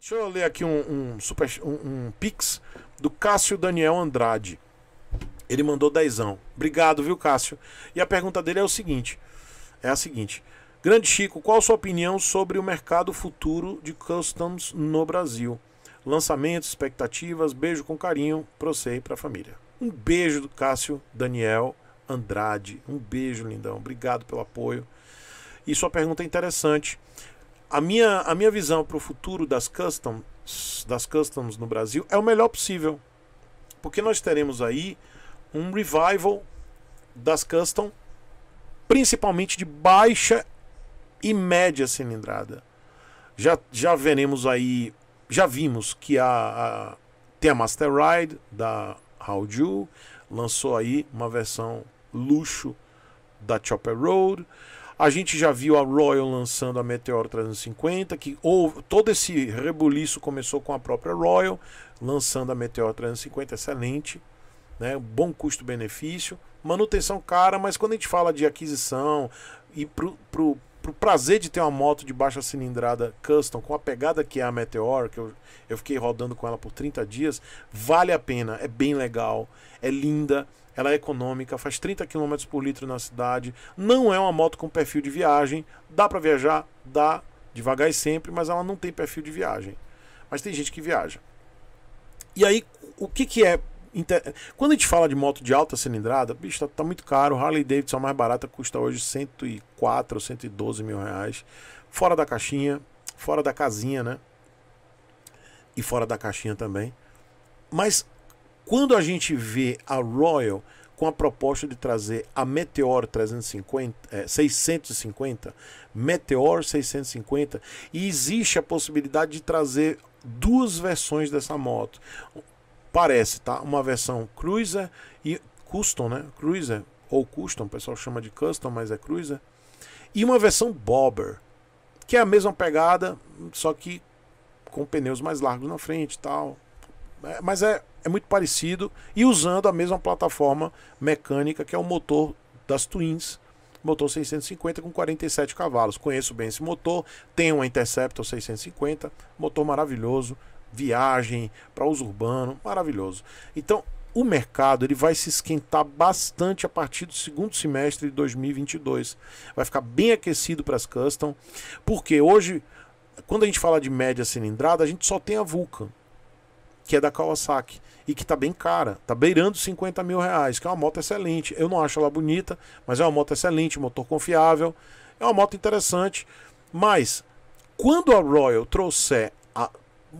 Deixa eu ler aqui um, um super, um, um, pix do Cássio Daniel Andrade. Ele mandou dezão. Obrigado, viu, Cássio? E a pergunta dele é o seguinte: é a seguinte. Grande Chico, qual a sua opinião sobre o mercado futuro de customs no Brasil? Lançamentos, expectativas, beijo com carinho para você e para a família. Um beijo do Cássio Daniel Andrade. Um beijo, lindão. Obrigado pelo apoio. E sua pergunta é interessante a minha, a minha visão para o futuro das customs, das customs no Brasil é o melhor possível. Porque nós teremos aí um revival das custom, principalmente de baixa e média cilindrada. Já, já veremos aí, já vimos que a, a, tem a Master Ride da Audio lançou aí uma versão luxo da Chopper Road. A gente já viu a Royal lançando a Meteor 350, que ou todo esse rebuliço começou com a própria Royal lançando a Meteor 350, excelente, né? Bom custo-benefício, manutenção cara, mas quando a gente fala de aquisição e para pro pro prazer de ter uma moto de baixa cilindrada custom, com a pegada que é a Meteor, que eu, eu fiquei rodando com ela por 30 dias, vale a pena, é bem legal, é linda, ela é econômica, faz 30 km por litro na cidade, não é uma moto com perfil de viagem, dá para viajar, dá, devagar e sempre, mas ela não tem perfil de viagem. Mas tem gente que viaja. E aí, o que, que é quando a gente fala de moto de alta cilindrada, bicho, tá, tá muito caro. Harley Davidson, a mais barata, custa hoje 104 ou 112 mil reais. Fora da caixinha, fora da casinha, né? E fora da caixinha também. Mas quando a gente vê a Royal com a proposta de trazer a Meteor 350, é, 650, Meteor 650, e existe a possibilidade de trazer duas versões dessa moto parece, tá? Uma versão Cruiser e Custom, né? Cruiser ou Custom, o pessoal chama de Custom, mas é Cruiser. E uma versão Bobber, que é a mesma pegada, só que com pneus mais largos na frente e tal. É, mas é, é muito parecido e usando a mesma plataforma mecânica que é o motor das Twins, motor 650 com 47 cavalos. Conheço bem esse motor, tem uma Interceptor 650, motor maravilhoso, viagem, para uso urbano, maravilhoso. Então, o mercado ele vai se esquentar bastante a partir do segundo semestre de 2022. Vai ficar bem aquecido para as custom, porque hoje, quando a gente fala de média cilindrada, a gente só tem a Vulcan, que é da Kawasaki e que está bem cara, está beirando 50 mil reais, que é uma moto excelente. Eu não acho ela bonita, mas é uma moto excelente, motor confiável, é uma moto interessante. Mas quando a Royal trouxer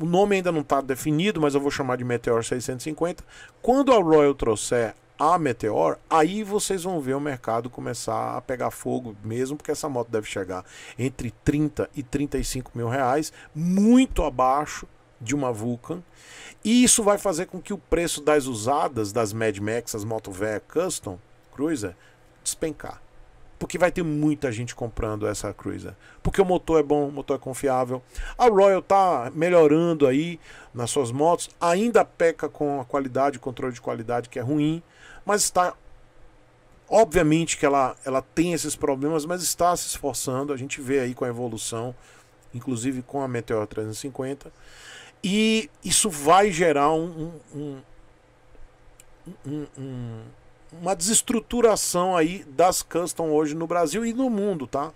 o nome ainda não está definido, mas eu vou chamar de Meteor 650. Quando a Royal trouxer a Meteor, aí vocês vão ver o mercado começar a pegar fogo mesmo, porque essa moto deve chegar entre 30 e 35 mil reais, muito abaixo de uma Vulcan. E isso vai fazer com que o preço das usadas, das Mad Max, as Moto Véia Custom Cruiser, despencar. Porque vai ter muita gente comprando essa Cruiser. Porque o motor é bom, o motor é confiável. A Royal tá melhorando aí nas suas motos. Ainda peca com a qualidade, o controle de qualidade que é ruim. Mas está obviamente que ela, ela tem esses problemas, mas está se esforçando. A gente vê aí com a evolução, inclusive com a Meteor 350. E isso vai gerar um, um, um, um uma desestruturação aí das custom hoje no Brasil e no mundo, tá?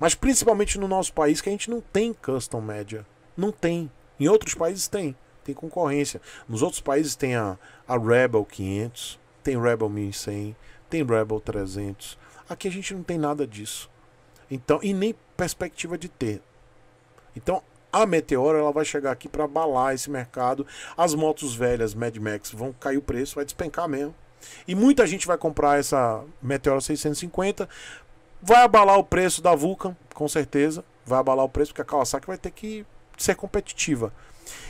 Mas principalmente no nosso país, que a gente não tem custom média. Não tem. Em outros países tem. Tem concorrência. Nos outros países tem a, a Rebel 500, tem Rebel 1100, tem Rebel 300. Aqui a gente não tem nada disso. Então, e nem perspectiva de ter. Então, a Meteora ela vai chegar aqui para abalar esse mercado. As motos velhas Mad Max vão cair o preço, vai despencar mesmo. E muita gente vai comprar essa Meteora 650. Vai abalar o preço da Vulcan, com certeza. Vai abalar o preço, porque a Kawasaki vai ter que ser competitiva.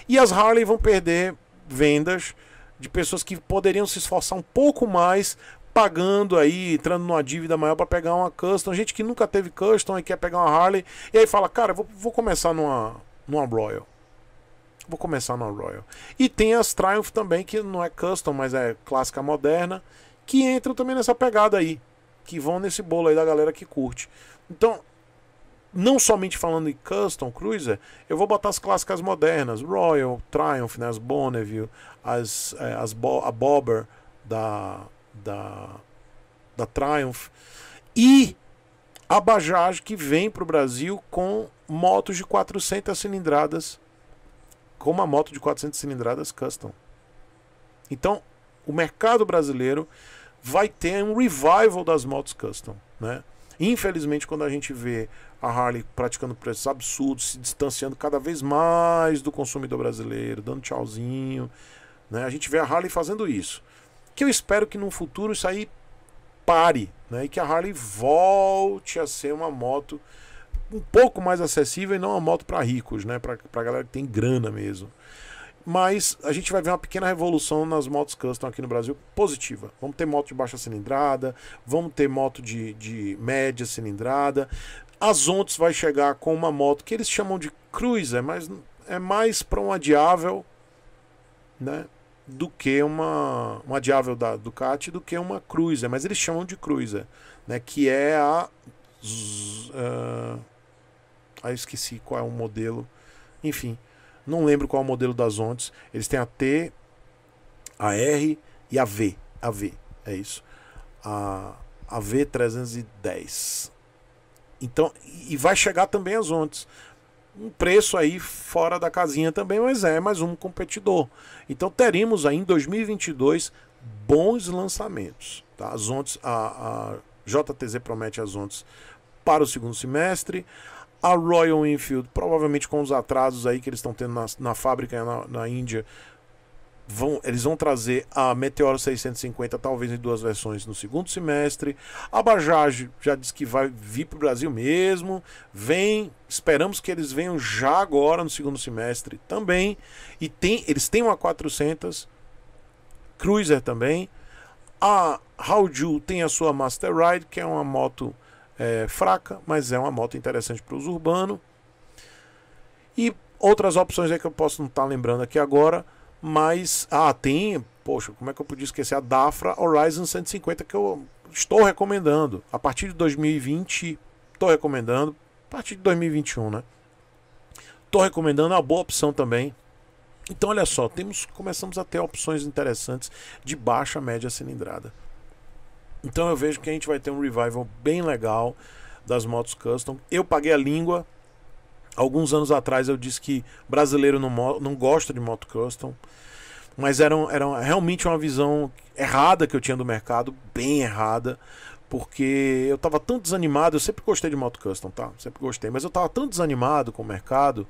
E as Harley vão perder vendas de pessoas que poderiam se esforçar um pouco mais pagando aí, entrando numa dívida maior para pegar uma custom, gente que nunca teve custom e quer pegar uma Harley, e aí fala, cara, vou, vou começar numa, numa Royal. Tipo, vou começar na Royal. E tem as Triumph também, que não é custom, mas é clássica moderna, que entram também nessa pegada aí. Que vão nesse bolo aí da galera que curte. Então, não somente falando em Custom Cruiser, eu vou botar as clássicas modernas, Royal, Triumph, né, as Bonneville, as, é, as Bo a Bobber da, da, da Triumph e a Bajaj que vem para o Brasil com motos de 400 cilindradas com uma moto de 400 cilindradas custom. Então, o mercado brasileiro vai ter um revival das motos custom, né? Infelizmente, quando a gente vê a Harley praticando preços absurdos, se distanciando cada vez mais do consumidor brasileiro, dando tchauzinho, né? A gente vê a Harley fazendo isso. Que eu espero que no futuro isso aí pare, né? E que a Harley volte a ser uma moto um pouco mais acessível e não uma moto para ricos, né? Para galera que tem grana mesmo. Mas a gente vai ver uma pequena revolução nas motos custom aqui no Brasil, positiva. Vamos ter moto de baixa cilindrada, vamos ter moto de, de média cilindrada. A Zontes vai chegar com uma moto que eles chamam de cruiser, mas é mais para um adiável, né? do que uma, uma diável da Ducati, do que uma Cruiser, mas eles chamam de Cruiser, né, que é a uh, Aí ah, eu esqueci qual é o modelo. Enfim, não lembro qual é o modelo das ondas. Eles têm a T, a R e a V. A V, é isso. A, a V310. Então, e vai chegar também as ondas. Um preço aí fora da casinha também, mas é mais um competidor. Então teremos aí em 2022 bons lançamentos. Tá? As ondas, a, a JTZ promete as ondas para o segundo semestre. A Royal Enfield, provavelmente com os atrasos aí que eles estão tendo na, na fábrica na, na Índia, Vão, eles vão trazer a Meteoro 650, talvez em duas versões no segundo semestre. A Bajaj já disse que vai vir para o Brasil mesmo. Vem, esperamos que eles venham já agora no segundo semestre também. E tem, eles têm uma 400 Cruiser também. A Hauju tem a sua Master Ride, que é uma moto é, fraca, mas é uma moto interessante para os urbanos. E outras opções é que eu posso não estar tá lembrando aqui agora, mas ah, tem, poxa, como é que eu podia esquecer a Dafra Horizon 150 que eu estou recomendando a partir de 2020, estou recomendando a partir de 2021, né? Estou recomendando é uma boa opção também. Então olha só, temos começamos a ter opções interessantes de baixa média cilindrada. Então eu vejo que a gente vai ter um revival bem legal das motos custom. Eu paguei a língua. Alguns anos atrás eu disse que brasileiro não, não gosta de moto custom. Mas era, era realmente uma visão errada que eu tinha do mercado, bem errada porque eu estava tão desanimado, eu sempre gostei de moto custom, tá? Sempre gostei, mas eu estava tão desanimado com o mercado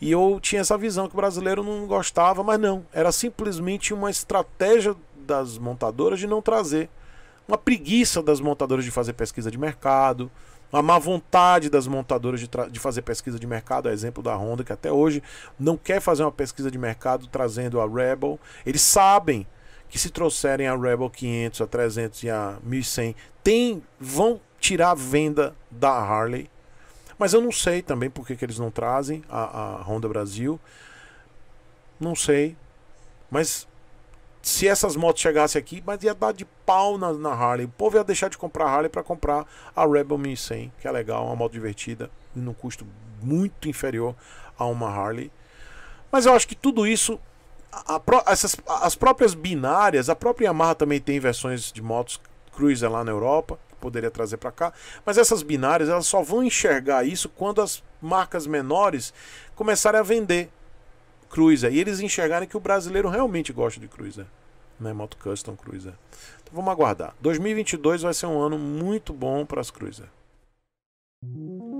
e eu tinha essa visão que o brasileiro não gostava, mas não, era simplesmente uma estratégia das montadoras de não trazer uma preguiça das montadoras de fazer pesquisa de mercado, uma má vontade das montadoras de, de fazer pesquisa de mercado, é exemplo da Honda, que até hoje não quer fazer uma pesquisa de mercado trazendo a Rebel. Eles sabem que se trouxerem a Rebel 500, a 300 e a 1100, tem, vão tirar a venda da Harley. Mas eu não sei também por que, que eles não trazem a, a Honda Brasil. Não sei. Mas se essas motos chegassem aqui, mas ia dar de pau na, na Harley. O povo ia deixar de comprar a Harley para comprar a Rebel 1100, que é legal, uma moto divertida, num custo muito inferior a uma Harley. Mas eu acho que tudo isso, a, a, essas, as próprias binárias, a própria Yamaha também tem versões de motos cruiser lá na Europa, que poderia trazer para cá, mas essas binárias elas só vão enxergar isso quando as marcas menores começarem a vender Cruiser. E eles enxergaram que o brasileiro realmente gosta de Cruiser. Né? Moto Custom Cruiser. Então vamos aguardar. 2022 vai ser um ano muito bom para as Cruiser.